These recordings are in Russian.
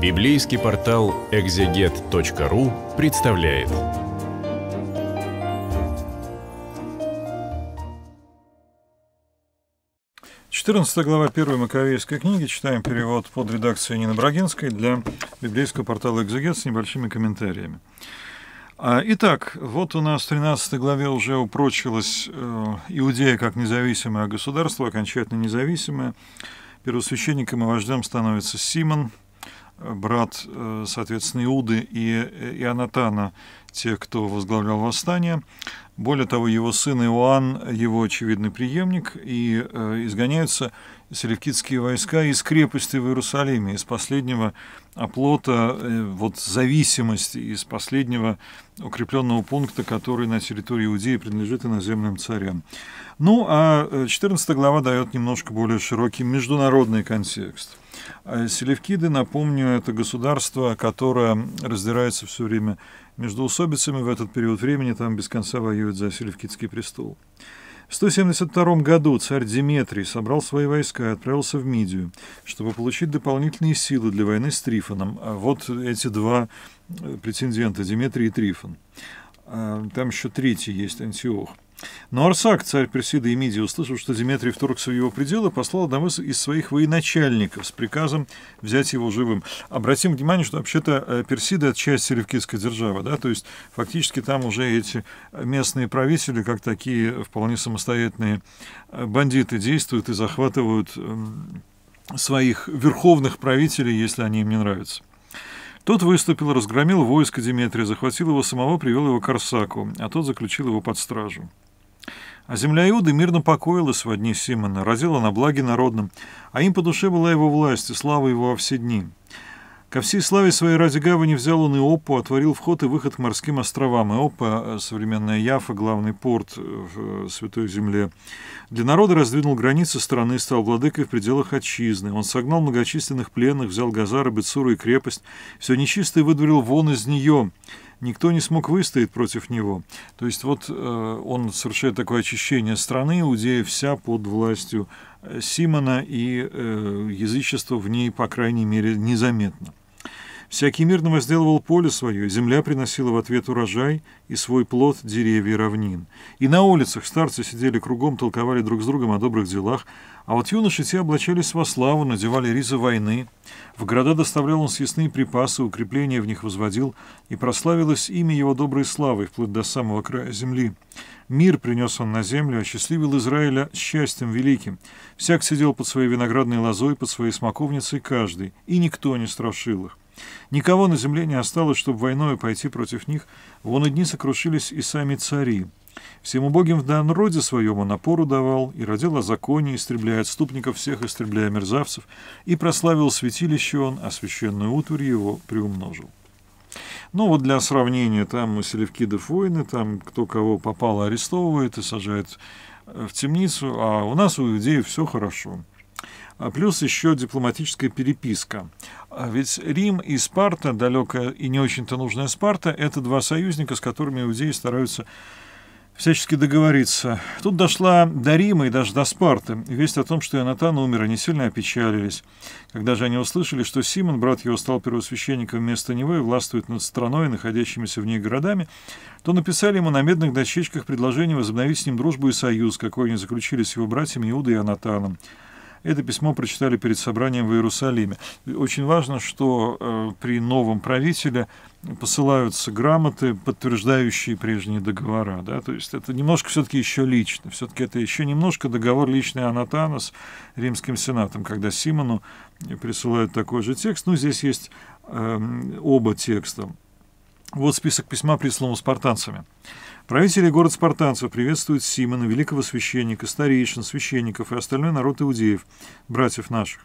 Библейский портал экзегет.ру представляет. Четырнадцатая глава первой Маковейской книги. Читаем перевод под редакцией Нины Брагинской для библейского портала «Экзегет» с небольшими комментариями. А, итак, вот у нас в 13 главе уже упрочилась э, Иудея как независимое государство, окончательно независимое. Первосвященником и вождем становится Симон – брат, э, соответственно, Иуды и э, Ионатана, тех, кто возглавлял восстание. Более того, его сын Иоанн, его очевидный преемник, и э, изгоняются селевкидские войска из крепости в Иерусалиме, из последнего оплота э, вот, зависимости, из последнего укрепленного пункта, который на территории Иудеи принадлежит иноземным царям. Ну, а 14 э, глава дает немножко более широкий международный контекст. А селевкиды, напомню, это государство, которое раздирается все время между усобицами в этот период времени, там без конца воюет за Селевкидский престол. В 172 году царь Диметрий собрал свои войска и отправился в Мидию, чтобы получить дополнительные силы для войны с Трифоном. А вот эти два э, претендента, Диметрий и Трифон. А, там еще третий есть, Антиох. Но ну, Арсак, царь Персида и Мидии, услышал, что Дмитрий вторгся в его пределы, послал одного из своих военачальников с приказом взять его живым. Обратим внимание, что вообще-то э, Персида — это часть Селевкидской державы, да, то есть фактически там уже эти местные правители, как такие вполне самостоятельные э, бандиты, действуют и захватывают эм, своих верховных правителей, если они им не нравятся. Тот выступил, разгромил войско Деметрия, захватил его самого, привел его к Арсаку, а тот заключил его под стражу. А земля Иуды мирно покоилась в дни Симона, родила на благе народном, а им по душе была его власть и слава его во все дни. Ко всей славе своей ради гавани взял он и Иоппу, отворил вход и выход к морским островам. И Иоппа э, — современная Яфа, главный порт э, в э, Святой Земле. Для народа раздвинул границы страны и стал владыкой в пределах отчизны. Он согнал многочисленных пленных, взял Газар, Бецуру и крепость. Все нечистое выдворил вон из нее — никто не смог выстоять против него. То есть вот э, он совершает такое очищение страны, Иудея вся под властью э, Симона, и э, язычество в ней, по крайней мере, незаметно. Всякий мир возделывал поле свое, земля приносила в ответ урожай и свой плод деревья и равнин. И на улицах старцы сидели кругом, толковали друг с другом о добрых делах, а вот юноши те облачались во славу, надевали ризы войны. В города доставлял он съестные припасы, укрепления в них возводил, и прославилось имя его доброй славой вплоть до самого края земли. Мир принес он на землю, осчастливил Израиля счастьем великим. Всяк сидел под своей виноградной лозой, под своей смоковницей каждый, и никто не страшил их. Никого на земле не осталось, чтобы войною пойти против них. Вон и дни сокрушились и сами цари. Всем убогим в народе своем он опору давал, и родил о законе, истребляя отступников всех, истребляя мерзавцев, и прославил святилище он, а священную утварь его приумножил. Ну вот для сравнения, там у Селевкидов войны, там кто кого попало арестовывает и сажает э, в темницу, а у нас у людей все хорошо. А плюс еще дипломатическая переписка. А ведь Рим и Спарта, далекая и не очень-то нужная Спарта, это два союзника, с которыми иудеи стараются всячески договориться. Тут дошла до Рима и даже до Спарты. Весть о том, что Ионатан умер, они сильно опечалились. Когда же они услышали, что Симон, брат его, стал первосвященником вместо него и властвует над страной, находящимися в ней городами, то написали ему на медных дощечках предложение возобновить с ним дружбу и союз, какой они заключили с его братьями Иудой и Анатаном. Это письмо прочитали перед собранием в Иерусалиме. Очень важно, что э, при новом правителе посылаются грамоты, подтверждающие прежние договора. Да? То есть это немножко все-таки еще лично. Все-таки это еще немножко договор личный Анатана с Римским Сенатом, когда Симону присылают такой же текст. Ну, здесь есть э, оба текста. Вот список письма, присланного спартанцами. Правители город спартанцев приветствуют Симона, великого священника, старейшин, священников и остальной народ иудеев, братьев наших.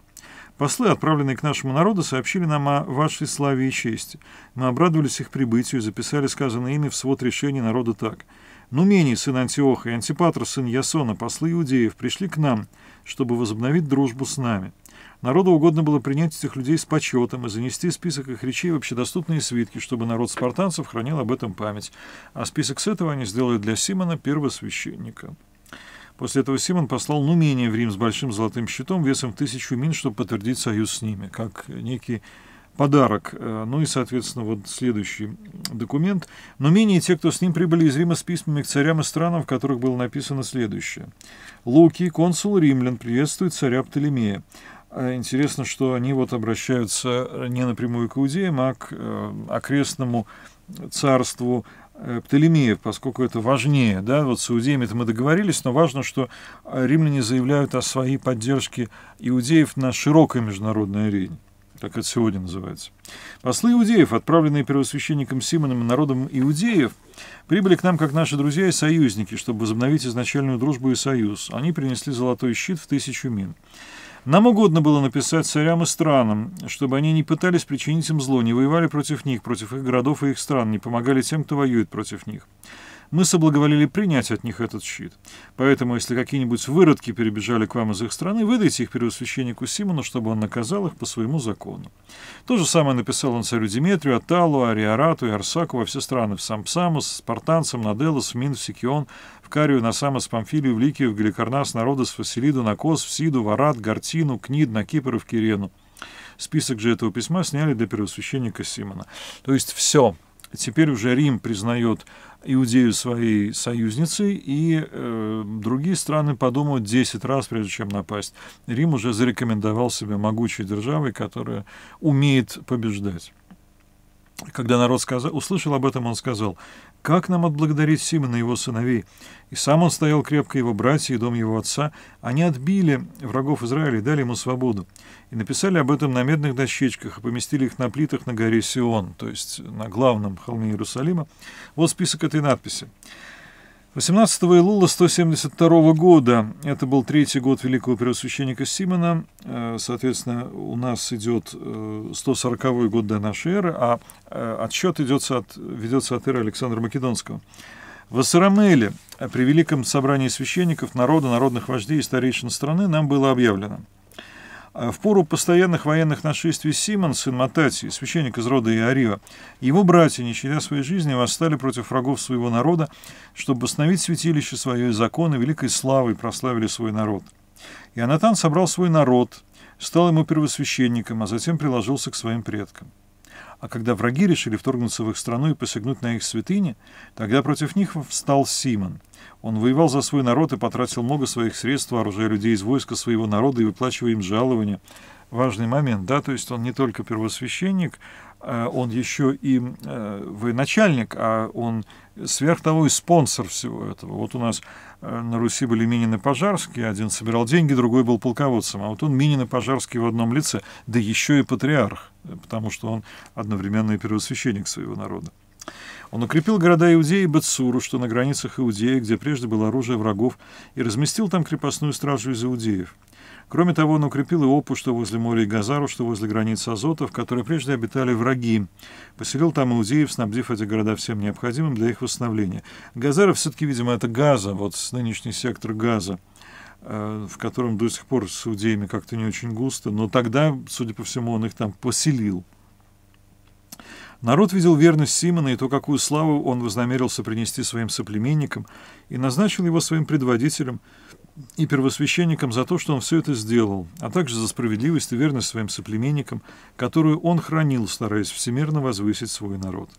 Послы, отправленные к нашему народу, сообщили нам о вашей славе и чести. Мы обрадовались их прибытию и записали сказанное ими в свод решений народа так. Нумений, сын Антиоха, и Антипатр, сын Ясона, послы иудеев, пришли к нам, чтобы возобновить дружбу с нами. Народу угодно было принять этих людей с почетом и занести список их речей в общедоступные свитки, чтобы народ спартанцев хранил об этом память. А список с этого они сделали для Симона первосвященника. После этого Симон послал нумения в Рим с большим золотым щитом весом в тысячу мин, чтобы подтвердить союз с ними, как некий подарок. Э, ну и, соответственно, вот следующий документ. Но менее те, кто с ним прибыли из Рима с письмами к царям и странам, в которых было написано следующее. Луки, консул римлян, приветствует царя Птолемея. А интересно, что они вот обращаются э, не напрямую к иудеям, а к э, окрестному царству э, Птолемеев, поскольку это важнее, да, вот с иудеями мы договорились, но важно, что римляне заявляют о своей поддержке иудеев на широкой международной арене как это сегодня называется. Послы иудеев, отправленные первосвященником Симоном и народом иудеев, прибыли к нам как наши друзья и союзники, чтобы возобновить изначальную дружбу и союз. Они принесли золотой щит в тысячу мин. Нам угодно было написать царям и странам, чтобы они не пытались причинить им зло, не воевали против них, против их городов и их стран, не помогали тем, кто воюет против них мы соблаговолили принять от них этот щит. Поэтому, если какие-нибудь выродки перебежали к вам из их страны, выдайте их первосвященнику Симону, чтобы он наказал их по своему закону. То же самое написал он царю Диметрию, Аталу, Ариарату и Арсаку во все страны, в Самсамус, Спартанцам, на Делос, в Мин, в Сикион, в Карию, на Самос, Памфилию, в Ликию, в Галикарнас, Народос, Фасилиду, на Кос, в Сиду, в Гартину, Книд, на Кипр и в Кирену. Список же этого письма сняли для первосвященника Симона. То есть все, Теперь уже Рим признает Иудею своей союзницей, и э, другие страны подумают 10 раз, прежде чем напасть. Рим уже зарекомендовал себя могучей державой, которая умеет побеждать. Когда народ сказал, услышал об этом, он сказал, «Как нам отблагодарить Симона и его сыновей?» И сам он стоял крепко, его братья и дом его отца. Они отбили врагов Израиля и дали ему свободу. И написали об этом на медных дощечках и поместили их на плитах на горе Сион, то есть на главном холме Иерусалима. Вот список этой надписи. 18 июля 172 года, это был третий год великого преосвященника Симона, э, соответственно, у нас идет 140 э, год до нашей эры, а э, отсчет идется от, ведется от эры Александра Македонского. В Ассарамеле при Великом собрании священников народа, народных вождей и старейшин страны нам было объявлено – а в пору постоянных военных нашествий Симон, сын Матати, священник из рода Иорива, его братья, не щадя своей жизни, восстали против врагов своего народа, чтобы восстановить святилище свое и законы великой славой прославили свой народ. И Анатан собрал свой народ, стал ему первосвященником, а затем приложился к своим предкам. А когда враги решили вторгнуться в их страну и посягнуть на их святыни, тогда против них встал Симон. Он воевал за свой народ и потратил много своих средств, вооружая людей из войска своего народа и выплачивая им жалования, важный момент, да, то есть он не только первосвященник, э, он еще и э, военачальник, а он сверх того и спонсор всего этого. Вот у нас э, на Руси были Минин и Пожарский, один собирал деньги, другой был полководцем, а вот он Минин и Пожарский в одном лице, да еще и патриарх, потому что он одновременно и первосвященник своего народа. Он укрепил города Иудеи и Бетсуру, что на границах Иудеи, где прежде было оружие врагов, и разместил там крепостную стражу из иудеев. Кроме того, он укрепил и Опу, что возле моря, и Газару, что возле границ Азотов, которые прежде обитали враги. Поселил там иудеев, снабдив эти города всем необходимым для их восстановления. Газара все-таки, видимо, это Газа, вот нынешний сектор Газа э, в котором до сих пор с иудеями как-то не очень густо, но тогда, судя по всему, он их там поселил. Народ видел верность Симона и то, какую славу он вознамерился принести своим соплеменникам, и назначил его своим предводителем и первосвященником за то, что он все это сделал, а также за справедливость и верность своим соплеменникам, которую он хранил, стараясь всемирно возвысить свой народ.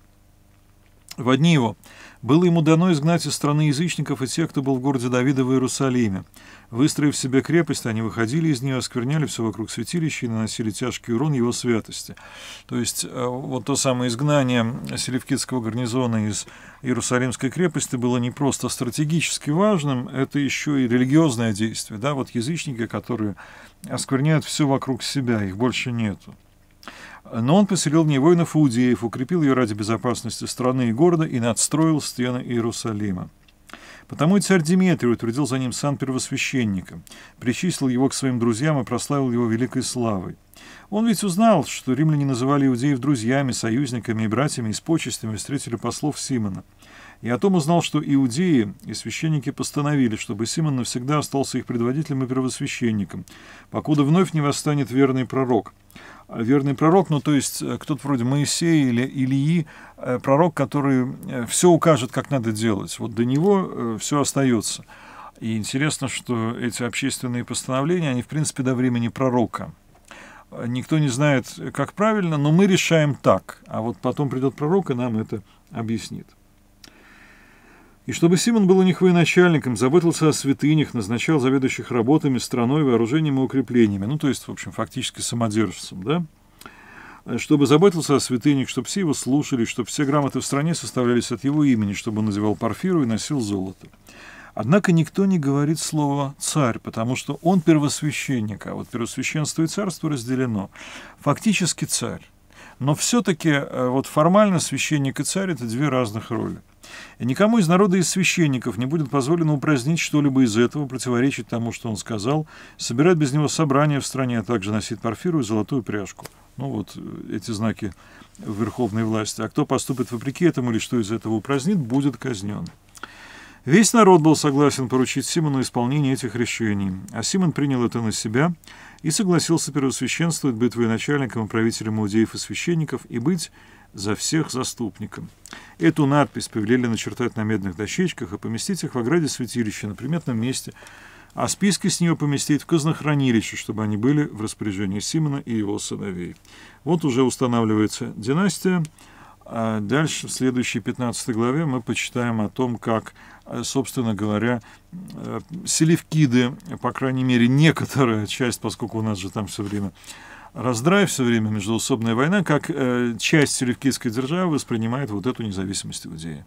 В одни его было ему дано изгнать из страны язычников и тех, кто был в городе Давида в Иерусалиме. Выстроив себе крепость, они выходили из нее, оскверняли все вокруг святилища и наносили тяжкий урон его святости. То есть э, вот то самое изгнание Селевкидского гарнизона из Иерусалимской крепости было не просто стратегически важным, это еще и религиозное действие. Да? Вот язычники, которые оскверняют все вокруг себя, их больше нету но он поселил в ней воинов иудеев, укрепил ее ради безопасности страны и города и надстроил стены Иерусалима. Потому и царь Диметрий утвердил за ним сан первосвященника, причислил его к своим друзьям и прославил его великой славой. Он ведь узнал, что римляне называли иудеев друзьями, союзниками и братьями, и с почестями встретили послов Симона. И о том узнал, что иудеи и священники постановили, чтобы Симон навсегда остался их предводителем и первосвященником, покуда вновь не восстанет верный пророк. Э, верный пророк, ну то есть э, кто-то вроде Моисея или Ильи, э, пророк, который все укажет, как надо делать. Вот до него все остается. И интересно, что эти общественные постановления, они в принципе до времени пророка. Никто не знает, как правильно, но мы решаем так. А вот потом придет пророк и нам это объяснит. И чтобы Симон был у них военачальником, заботился о святынях, назначал заведующих работами, страной, вооружением и укреплениями. Ну, то есть, в общем, фактически самодержцем, да? чтобы заботился о святынях, чтобы все его слушали, чтобы все грамоты в стране составлялись от его имени, чтобы он называл Парфиру и носил золото. Однако никто не говорит слово «царь», потому что он первосвященник, а вот первосвященство и царство разделено. Фактически царь. Но все-таки э, вот формально священник и царь – это две разных роли. И Никому из народа и священников не будет позволено упразднить что-либо из этого, противоречить тому, что он сказал, собирать без него собрания в стране, а также носить парфиру и золотую пряжку. Ну вот э, эти знаки верховной власти. А кто поступит вопреки этому или что из этого упразднит, будет казнен. Весь народ был согласен поручить Симону исполнение этих решений, а Симон принял это на себя и согласился первосвященствовать, быть начальником и правителем иудеев и священников и быть за всех заступником. Эту надпись повелели начертать на медных дощечках и поместить их в ограде святилища на приметном месте, а списки с нее поместить в казнохранилище, чтобы они были в распоряжении Симона и его сыновей. Вот уже устанавливается династия, а дальше, в следующей 15 главе, мы почитаем о том, как, э, собственно говоря, э, селевкиды, по крайней мере, некоторая часть, поскольку у нас же там все время раздрай, все время междуусобная война, как э, часть селевкидской державы воспринимает вот эту независимость Иудеи.